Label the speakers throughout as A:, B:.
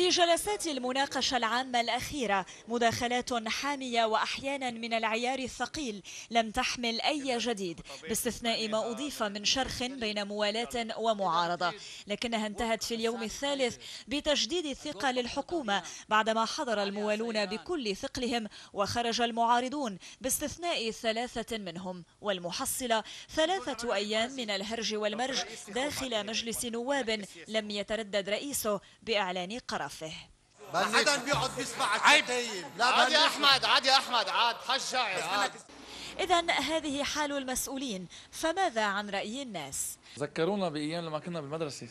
A: في جلسات المناقشة العامة الأخيرة مداخلات حامية وأحيانا من العيار الثقيل لم تحمل أي جديد باستثناء ما أضيف من شرخ بين موالاة ومعارضة لكنها انتهت في اليوم الثالث بتجديد الثقة للحكومة بعدما حضر الموالون بكل ثقلهم وخرج المعارضون باستثناء ثلاثة منهم والمحصلة ثلاثة أيام من الهرج والمرج داخل مجلس نواب لم يتردد رئيسه بإعلان قرار تافه حدا بيقعد
B: بيسمع عيب لا عادي يا احمد عادي يا احمد عاد
A: حجع إذا هذه حال المسؤولين فماذا عن رأي الناس؟
B: ذكرونا بأيام لما كنا بالمدرسة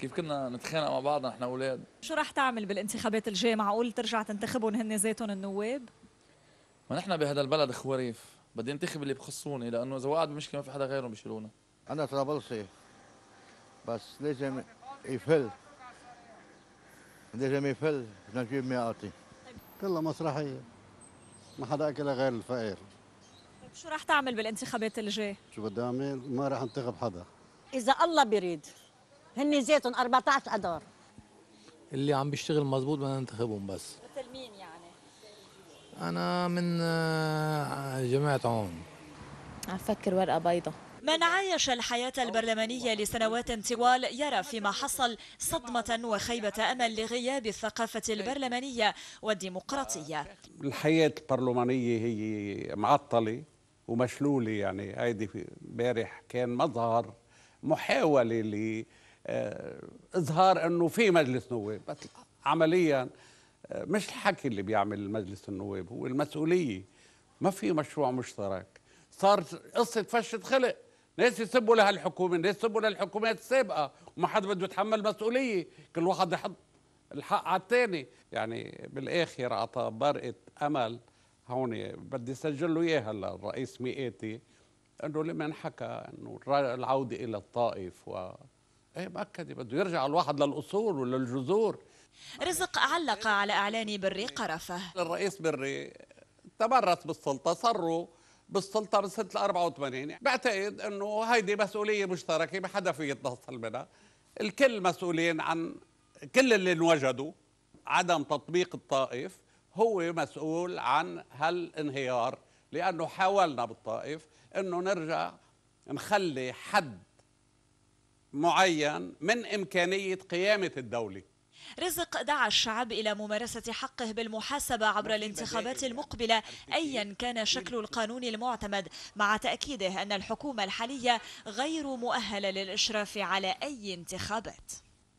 B: كيف كنا نتخانق مع بعضنا نحن اولاد
A: شو راح تعمل بالانتخابات الجايه معقول ترجع تنتخبهم هن ذاتهم النواب
B: ما نحن بهذا البلد خواريف بدي انتخب اللي بخصوني لانه اذا وقعت بمشكله ما في حدا غيرهم بيشيلونا انا طرابلسي بس لازم يفل ديجا ما يفل نجيب ما يعطي كلها مسرحيه ما حدا اكلها غير الفقير
A: طيب شو راح تعمل بالانتخابات الجاي؟
B: شو بدي اعمل؟ ما راح انتخب حدا
A: اذا الله بيريد هن زيتهم 14 ادار
B: اللي عم بيشتغل مزبوط بدنا ننتخبهم بس مثل مين يعني؟ انا من
A: آه، جماعه عون عم فكر ورقه بيضة من عايش الحياة البرلمانية لسنوات طوال يرى فيما حصل صدمة وخيبة أمل لغياب الثقافة البرلمانية والديمقراطية
B: الحياة البرلمانية هي معطلة ومشلولة يعني هيدي امبارح كان مظهر محاولة لإظهار آه، أنه في مجلس نواب بس عمليا آه، مش الحكي اللي بيعمل مجلس النواب هو المسؤولية ما في مشروع مشترك صار قصة فشة خلق ناس يسبوا لها الحكومه ناس يسبوا لها الحكومات السابقه وما حد بده يتحمل مسؤوليه كل واحد يحط الحق على الثاني يعني بالاخر اعطى برقه امل هون بدي سجل له اياها الرئيس مئاتي انه لما انحكى انه العوده الى الطائف و ايه مأكدة بده يرجع الواحد للاصول وللجذور
A: رزق علق على اعلان بري قرفه
B: الرئيس بري تمرس بالسلطه صروا بالسلطه من سنه 84 بعتقد انه هيدي مسؤوليه مشتركه ما حدا في يتنصل منها الكل مسؤولين عن كل اللي انوجدوا عدم تطبيق الطائف هو مسؤول عن هالانهيار لانه حاولنا بالطائف انه نرجع نخلي حد معين من امكانيه قيامه الدوله
A: رزق دعا الشعب إلى ممارسة حقه بالمحاسبة عبر الانتخابات المقبلة أيا كان شكل القانون المعتمد مع تأكيده أن الحكومة الحالية غير مؤهلة للإشراف على أي انتخابات